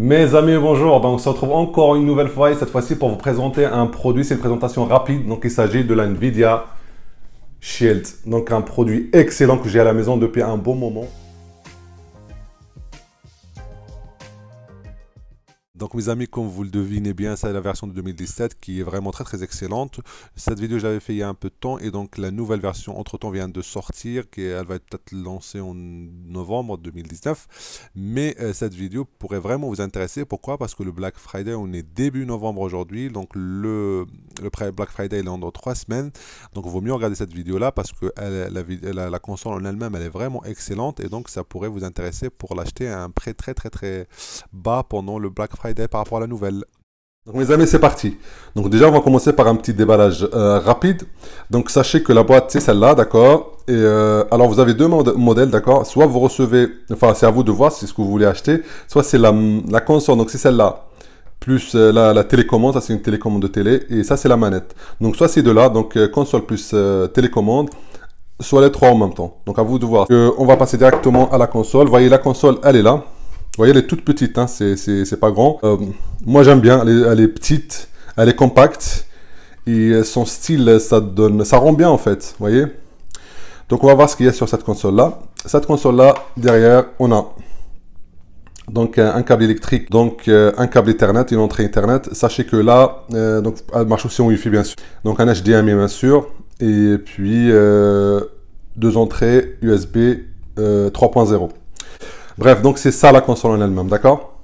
Mes amis, bonjour. on se retrouve encore une nouvelle fois et cette fois-ci pour vous présenter un produit. C'est une présentation rapide. Donc, il s'agit de la Nvidia Shield. Donc, un produit excellent que j'ai à la maison depuis un bon moment. Donc mes amis, comme vous le devinez bien, c'est la version de 2017 qui est vraiment très très excellente. Cette vidéo, je l'avais fait il y a un peu de temps et donc la nouvelle version entre-temps vient de sortir, qui elle va être peut-être lancée en novembre 2019. Mais euh, cette vidéo pourrait vraiment vous intéresser. Pourquoi Parce que le Black Friday, on est début novembre aujourd'hui, donc le, le Black Friday il est en dans trois semaines. Donc il vaut mieux regarder cette vidéo-là parce que la, la, console en elle-même, elle est vraiment excellente et donc ça pourrait vous intéresser pour l'acheter à un prix très très très bas pendant le Black Friday par rapport à la nouvelle. mes amis, c'est parti. Donc déjà, on va commencer par un petit déballage euh, rapide. Donc sachez que la boîte, c'est celle-là, d'accord Et euh, alors, vous avez deux modèles, d'accord Soit vous recevez, enfin, c'est à vous de voir si c'est ce que vous voulez acheter, soit c'est la, console, donc c'est celle-là. Plus euh, la, la, télécommande, ça c'est une télécommande de télé, et ça c'est la manette. Donc soit c'est de là donc console plus télécommande, soit les trois en même temps. Donc à vous de voir. on va passer directement à la console. Voyez, la console, elle est là voyez, elle est toute petite, hein, c'est pas grand. Euh, moi, j'aime bien, elle est, petite, elle est compacte. Et euh, son style, ça, donne, ça rend bien en fait, vous voyez. Donc, on va voir ce qu'il y a sur cette console-là. Cette console-là, derrière, on a donc euh, un câble électrique, donc un câble Ethernet, une entrée internet. Sachez que là, donc, elle marche aussi en Wi-Fi bien sûr. Donc un HDMI bien sûr, et puis deux entrées USB 3.0. Bref, donc c'est ça la console en elle-même, d'accord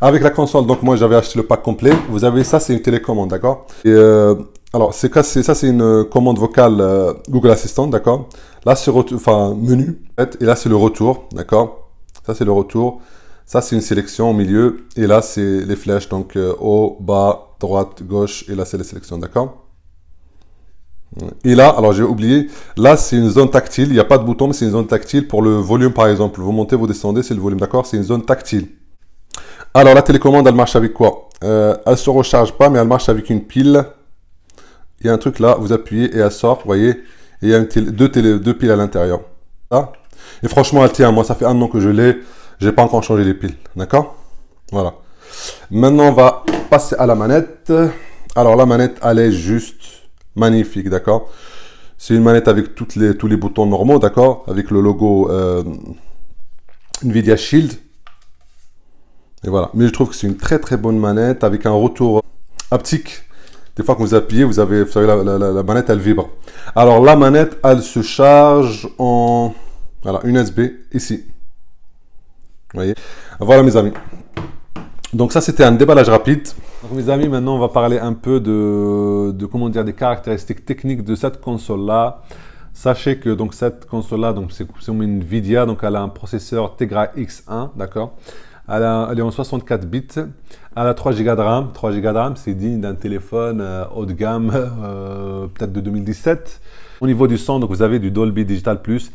Avec la console, donc moi j'avais acheté le pack complet. Vous avez ça, c'est une télécommande, d'accord Et euh, alors, c'est ça, c'est une euh, commande vocale euh, Google Assistant, d'accord Là, c'est enfin menu, et là c'est le retour, d'accord Ça c'est le retour. Ça c'est une sélection au milieu, et là c'est les flèches, donc haut, bas, droite, gauche, et là c'est la sélection, d'accord et là, alors j'ai oublié, là c'est une zone tactile, il n'y a pas de bouton, mais c'est une zone tactile pour le volume par exemple. Vous montez, vous descendez, c'est le volume, d'accord C'est une zone tactile. Alors la télécommande, elle marche avec quoi euh, Elle ne se recharge pas, mais elle marche avec une pile. Il y a un truc là, vous appuyez et elle sort, vous voyez il y a deux, piles à l'intérieur. Et franchement, elle tient, moi ça fait un an que je l'ai, j'ai pas encore changé les piles, d'accord Voilà. Maintenant, on va passer à la manette. Alors la manette, elle est juste Magnifique, d'accord C'est une manette avec toutes les, tous les boutons normaux, d'accord Avec le logo euh, Nvidia Shield. Et voilà. Mais je trouve que c'est une très très bonne manette avec un retour haptique. Des fois que vous appuyez, vous avez, vous savez, la, manette, elle vibre. Alors la manette, elle se charge en... Voilà, une SB, ici. Vous voyez Voilà mes amis. Donc ça, c'était un déballage rapide. Donc mes amis, maintenant on va parler un peu de, comment dire des caractéristiques techniques de cette console-là. Sachez que donc cette console-là, donc c'est une Nvidia, donc elle a un processeur Tegra X1, d'accord. Elle, est en 64 bits, elle a 3 Go de RAM. 3 Go de RAM, c'est digne d'un téléphone euh, haut de gamme, euh, peut-être de 2017. Au niveau du son, vous avez du Dolby Digital Plus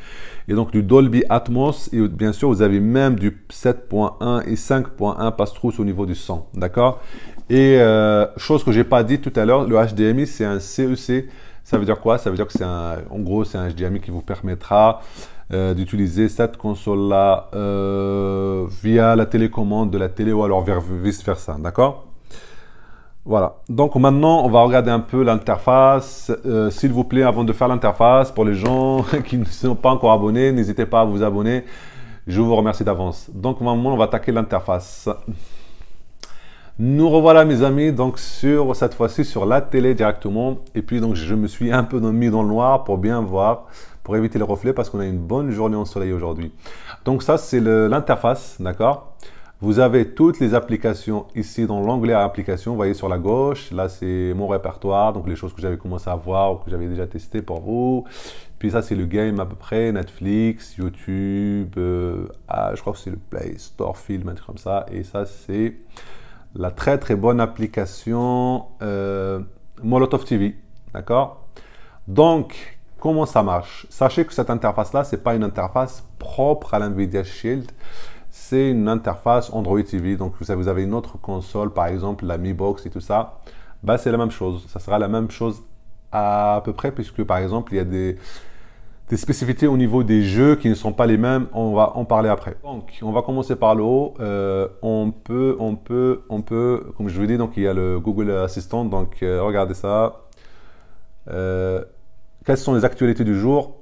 et donc du Dolby Atmos. Et bien sûr, vous avez même du 7.1 et 5.1 passe au niveau du son. D'accord Et euh, chose que je n'ai pas dit tout à l'heure, le HDMI, c'est un CEC. E Ça veut dire quoi Ça veut dire que c'est un, en gros, c'est un HDMI qui vous permettra euh, d'utiliser cette console-là euh, via la télécommande de la télé ou alors vice-versa. D'accord voilà. Donc maintenant, on va regarder un peu l'interface. Euh, s'il vous plaît, avant de faire l'interface, pour les gens qui ne sont pas encore abonnés, n'hésitez pas à vous abonner. Je vous remercie d'avance. Donc maintenant, on va attaquer l'interface. Nous revoilà mes amis, donc sur cette fois-ci sur la télé directement. Et puis donc je me suis un peu mis dans le noir pour bien voir, pour éviter les reflets parce qu'on a une bonne journée en soleil aujourd'hui. Donc ça c'est l'interface, d'accord vous avez toutes les applications ici dans l'onglet applications. Vous voyez sur la gauche, là c'est mon répertoire, donc les choses que j'avais commencé à voir ou que j'avais déjà testé pour vous. Puis ça c'est le game à peu près, Netflix, YouTube, euh, ah, je crois que c'est le Play Store Film, un truc comme ça. Et ça c'est la très très bonne application euh, Molotov TV, d'accord Donc, comment ça marche Sachez que cette interface-là, ce n'est pas une interface propre à l'NVIDIA Shield c'est une interface Android TV. Donc, vous avez une autre console, par exemple la Mi Box et tout ça, bah, c'est la même chose. Ça sera la même chose à peu près, puisque par exemple, il y a des, spécificités au niveau des jeux qui ne sont pas les mêmes. On va en parler après. Donc, on va commencer par le haut. Euh, on peut, on peut, on peut, comme je vous dis, donc il y a le Google Assistant. Donc, euh, regardez ça. Euh, quelles sont les actualités du jour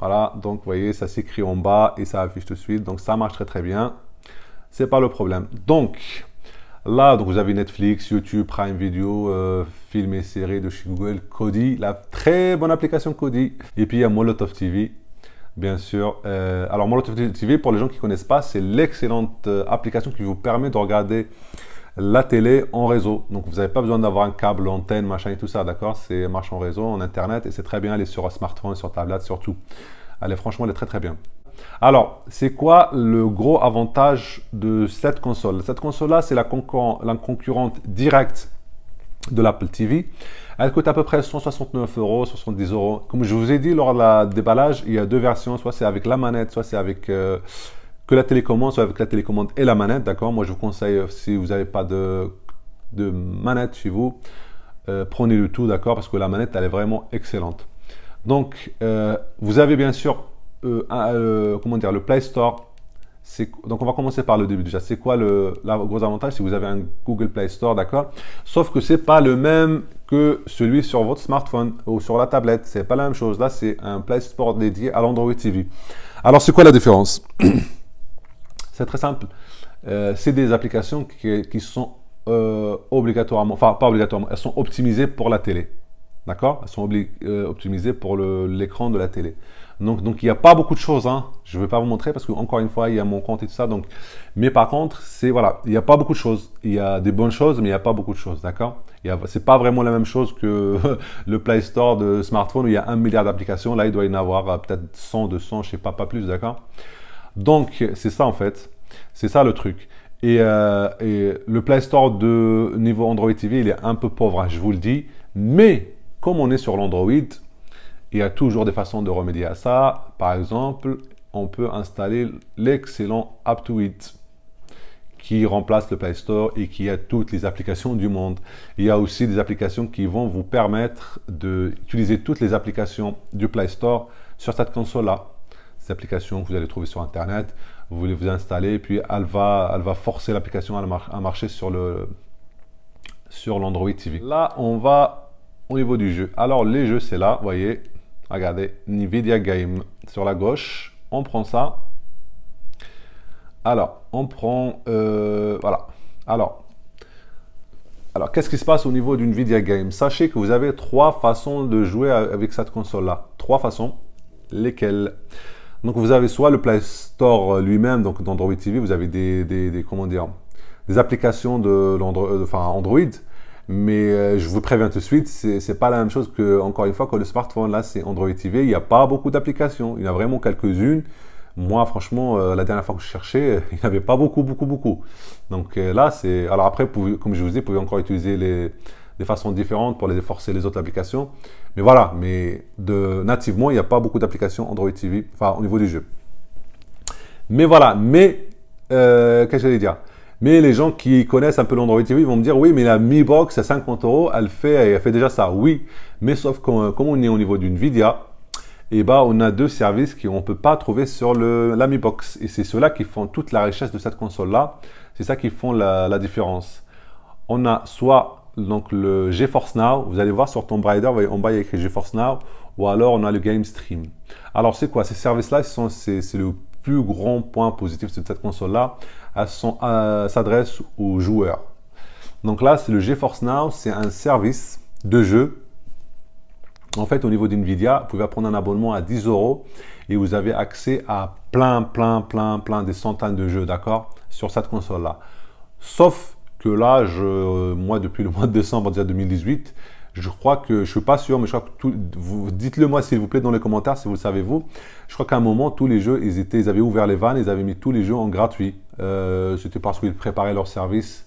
voilà, donc vous voyez, ça s'écrit en bas et ça affiche tout de suite. Donc ça marche très très bien. C'est pas le problème. Donc là, donc vous avez Netflix, YouTube, Prime Video, euh, films et séries de chez Google, Kodi, la très bonne application Kodi. Et puis il y a Molotov TV, bien sûr. Euh, alors Molotov TV, pour les gens qui ne connaissent pas, c'est l'excellente euh, application qui vous permet de regarder la télé en réseau. Donc vous n'avez pas besoin d'avoir un câble, antenne, machin et tout ça, d'accord C'est marche en réseau, en internet, et c'est très bien, elle sur smartphone, sur tablette, surtout. Elle franchement, elle est très très bien. Alors, c'est quoi le gros avantage de cette console Cette console-là, c'est la, concurrente, la directe de l'Apple TV. Elle coûte à peu près 169 euros, 70 euros. Comme je vous ai dit lors de la déballage, il y a deux versions, soit c'est avec la manette, soit c'est avec... Euh, que la télécommande soit avec la télécommande et la manette, d'accord Moi, je vous conseille, euh, si vous n'avez pas de, manette chez vous, euh, prenez le tout, d'accord Parce que la manette, elle est vraiment excellente. Donc, euh, vous avez bien sûr, un, comment dire, le Play Store. c'est Donc, on va commencer par le début déjà. C'est quoi le, gros avantage si vous avez un Google Play Store, d'accord Sauf que c'est pas le même que celui sur votre smartphone ou sur la tablette. C'est pas la même chose. Là, c'est un Play Store dédié à l'Android TV. Alors, c'est quoi la différence C'est très simple. Euh, c'est des applications qui, sont euh, obligatoirement, enfin pas obligatoirement, elles sont optimisées pour la télé. D'accord Elles sont euh, optimisées pour l'écran de la télé. Donc, donc il n'y a pas beaucoup de choses. Hein. Je ne vais pas vous montrer parce que une fois, il y a mon compte et tout ça. Donc, mais par contre, c'est voilà, il n'y a pas beaucoup de choses. Il y a des bonnes choses, mais il n'y a pas beaucoup de choses. D'accord C'est pas vraiment la même chose que le Play Store de smartphone où il y a un milliard d'applications. Là, il doit y en avoir peut-être 100, 200, je ne sais pas, pas plus. D'accord donc, c'est ça en fait. C'est ça le truc. Et, euh, le Play Store de niveau Android TV, il est un peu pauvre, hein, je vous le dis. Mais comme on est sur l'Android, il y a toujours des façons de remédier à ça. Par exemple, on peut installer l'excellent AppToIt qui remplace le Play Store et qui a toutes les applications du monde. Il y a aussi des applications qui vont vous permettre d'utiliser toutes les applications du Play Store sur cette console-là application que vous allez trouver sur Internet. Vous voulez vous installer, puis elle va, elle va forcer l'application à, marcher sur le sur l'Android TV. Là, on va au niveau du jeu. Alors, les jeux, c'est là, vous voyez. Regardez, NVIDIA Game sur la gauche. On prend ça. Alors, on prend... Euh, voilà. Alors, alors, qu'est-ce qui se passe au niveau d'une Nvidia Game Sachez que vous avez trois façons de jouer avec cette console-là. Trois façons. Lesquelles donc vous avez soit le Play Store euh, lui-même, donc d'Android TV, vous avez des, des, des, comment dire, des applications de l'Android, euh, enfin Android, mais euh, je vous préviens tout de suite, c'est pas la même chose que, encore une fois, que le smartphone. Là, c'est Android TV, il n'y a pas beaucoup d'applications, il y en a vraiment quelques-unes. Moi, franchement, la dernière fois que je cherchais, il n'y avait pas beaucoup, beaucoup, beaucoup. Donc là, c'est. Alors après, comme je vous dis, vous pouvez encore utiliser les, des façons différentes pour les forcer les autres applications. Mais voilà, mais de, nativement, il n'y a pas beaucoup d'applications Android TV, enfin au niveau du jeu. Mais voilà, mais, euh, qu'est-ce que j'allais dire mais les gens qui connaissent un peu l'Android TV vont me dire oui, mais la Mi Box à 50 euros, elle fait, elle fait déjà ça. Oui, mais sauf qu'on euh, comme on est au niveau d'une Nvidia, et eh ben, on a deux services qu'on on peut pas trouver sur le, la Mi Box. Et c'est ceux qui font toute la richesse de cette console-là. C'est ça qui font la, la différence. On a soit donc le GeForce Now, vous allez voir sur ton Brider. en bas il y a écrit GeForce Now, ou alors on a le Game Stream. Alors c'est quoi ces services-là C'est le plus grand point positif de cette console-là. Elle euh, s'adresse aux joueurs. Donc là, c'est le GeForce Now, c'est un service de jeu. En fait, au niveau d'NVIDIA, vous pouvez prendre un abonnement à 10 euros et vous avez accès à plein, plein, plein, plein des centaines de jeux, d'accord Sur cette console-là. Sauf que là, je, euh, moi, depuis le mois de décembre déjà 2018, je crois que, je suis pas sûr, mais je crois que tout, vous, dites-le moi s'il vous plaît dans les commentaires si vous le savez vous. Je crois qu'à un moment, tous les jeux, ils étaient, ils avaient ouvert les vannes, ils avaient mis tous les jeux en gratuit. Euh, c'était parce qu'ils préparaient leur service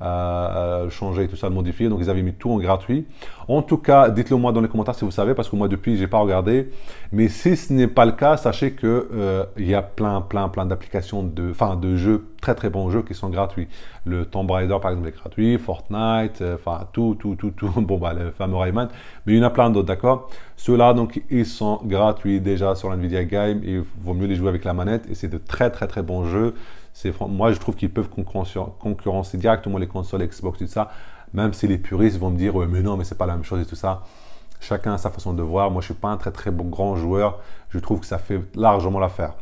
à, changer tout ça, modifier. Donc ils avaient mis tout en gratuit. En tout cas, dites-le moi dans les commentaires si vous savez, parce que moi depuis, j'ai pas regardé. Mais si ce n'est pas le cas, sachez que euh, il y a plein, plein, plein d'applications de, enfin, de jeux très, très bons jeux qui sont gratuits. Le Tomb Raider par exemple est gratuit, Fortnite, euh, enfin tout, tout, tout, tout. Bon bah le fameux Rayman, mais il y en a plein d'autres, d'accord. Ceux-là donc ils sont gratuits déjà sur l'Nvidia Game. Il vaut mieux les jouer avec la manette et c'est de très, très, très bons jeux moi, je trouve qu'ils peuvent concurrencer directement les consoles Xbox, tout ça, même si les puristes vont me dire, mais non, mais c'est pas la même chose et tout ça. Chacun a sa façon de voir. Moi, je ne suis pas un très très grand joueur. Je trouve que ça fait largement l'affaire.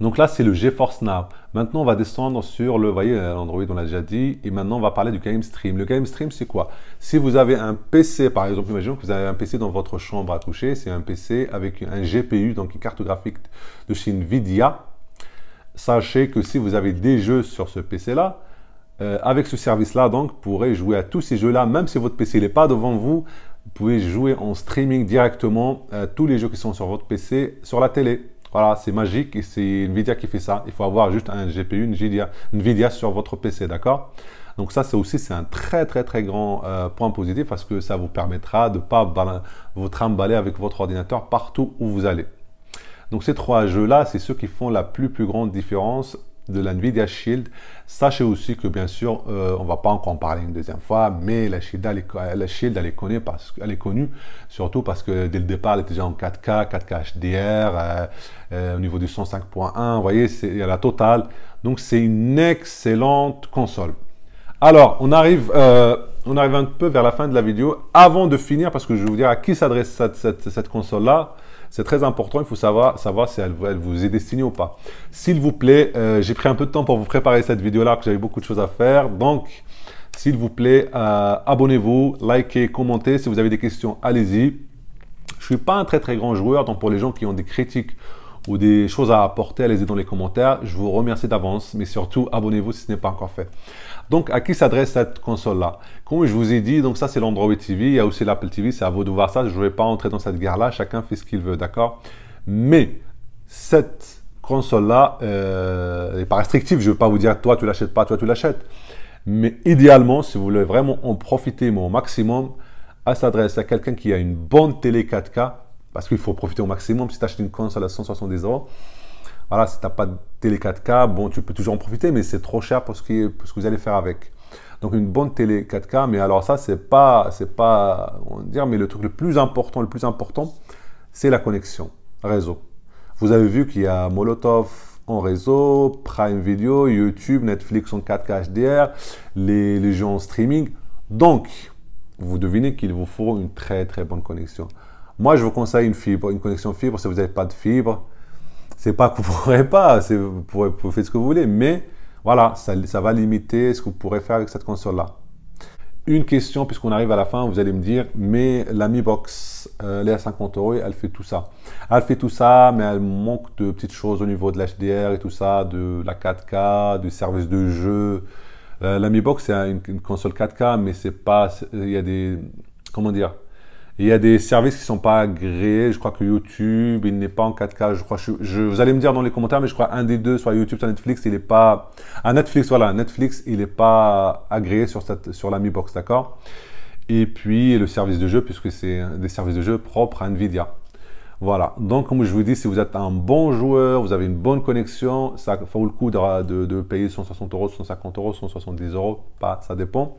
Donc là, c'est le GeForce Now. Maintenant, on va descendre sur le, vous voyez, l'Android, on l'a déjà dit. Et maintenant, on va parler du Game Stream. Le Game Stream, c'est quoi Si vous avez un PC, par exemple, imaginons que vous avez un PC dans votre chambre à toucher. C'est un PC avec un GPU, donc une carte graphique de chez NVIDIA sachez que si vous avez des jeux sur ce PC-là, euh, avec ce service-là, donc, vous pourrez jouer à tous ces jeux-là, même si votre PC n'est pas devant vous, vous pouvez jouer en streaming directement euh, tous les jeux qui sont sur votre PC sur la télé. Voilà, c'est magique et c'est Nvidia qui fait ça. Il faut avoir juste un GPU Nvidia, Nvidia sur votre PC, d'accord donc ça, c'est aussi c'est un très très très grand euh, point positif parce que ça vous permettra de ne pas vous trimballer avec votre ordinateur partout où vous allez. Donc ces trois jeux-là, c'est ceux qui font la plus plus grande différence de la Nvidia Shield. Sachez aussi que bien sûr, on euh, on va pas encore en parler une deuxième fois, mais la Shield, elle, est, connue parce qu'elle est connue surtout parce que dès le départ, elle était déjà en 4K, 4K HDR, au niveau du 105.1, vous voyez, c'est à la totale. Donc c'est une excellente console. Alors, on arrive, euh, on arrive un peu vers la fin de la vidéo. Avant de finir, parce que je vais vous dire à qui s'adresse cette, console-là, c'est très important, il faut savoir, savoir si elle, vous est destinée ou pas. S'il vous plaît, euh, j'ai pris un peu de temps pour vous préparer cette vidéo-là, que j'avais beaucoup de choses à faire. Donc, s'il vous plaît, euh, abonnez-vous, likez, commentez. Si vous avez des questions, allez-y. Je suis pas un très très grand joueur, donc pour les gens qui ont des critiques ou des choses à apporter, allez-y dans les commentaires. Je vous remercie d'avance, mais surtout abonnez-vous si ce n'est pas encore fait. Donc, à qui s'adresse cette console-là Comme je vous ai dit, donc ça c'est l'Android TV, il y a aussi l'Apple TV, c'est à vous de voir ça, je ne vais pas entrer dans cette guerre-là, chacun fait ce qu'il veut, d'accord Mais cette console-là n'est euh, pas restrictive, je ne veux pas vous dire toi tu l'achètes pas, toi tu l'achètes. Mais idéalement, si vous voulez vraiment en profiter au maximum, elle s'adresse à quelqu'un qui a une bonne télé 4K, parce qu'il faut profiter au maximum si tu achètes une console à 170 euros voilà, si tu n'as pas de télé 4K, bon, tu peux toujours en profiter, mais c'est trop cher pour ce, que vous allez faire avec. Donc une bonne télé 4K, mais alors ça, c'est pas, c'est pas, on va dire, mais le truc le plus important, le plus important, c'est la connexion réseau. Vous avez vu qu'il y a Molotov en réseau, Prime Video, YouTube, Netflix en 4K HDR, les, les gens en streaming. Donc, vous devinez qu'il vous faut une très très bonne connexion. Moi, je vous conseille une fibre, une connexion fibre si vous n'avez pas de fibre. C'est pas que vous pourrez pas, vous, pouvez faire ce que vous voulez, mais voilà, ça, ça va limiter ce que vous pourrez faire avec cette console-là. Une question, puisqu'on arrive à la fin, vous allez me dire, mais la Mi Box, elle euh, est à 50 euros, elle fait tout ça. Elle fait tout ça, mais elle manque de petites choses au niveau de l'HDR et tout ça, de la 4K, du service de jeu. Euh, la Mi Box, c'est une, une, console 4K, mais c'est pas, il y a des, comment dire, il y a des services qui ne sont pas agréés. Je crois que YouTube, il n'est pas en 4K. Je crois, vous allez me dire dans les commentaires, mais je crois un des deux, soit YouTube, soit Netflix, il n'est pas, un Netflix, voilà, Netflix, il n'est pas agréé sur la Mi Box, d'accord? Et puis, le service de jeu, puisque c'est des services de jeu propres à Nvidia. Voilà. Donc, comme je vous dis, si vous êtes un bon joueur, vous avez une bonne connexion, ça vaut le coup de, de payer 160 euros, 150 euros, 170 euros. Pas, ça dépend.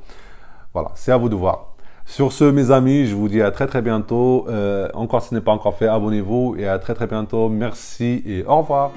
Voilà. C'est à vous de voir. Sur ce, mes amis, je vous dis à très très bientôt. Euh, encore si ce n'est pas encore fait, abonnez-vous et à très très bientôt. Merci et au revoir.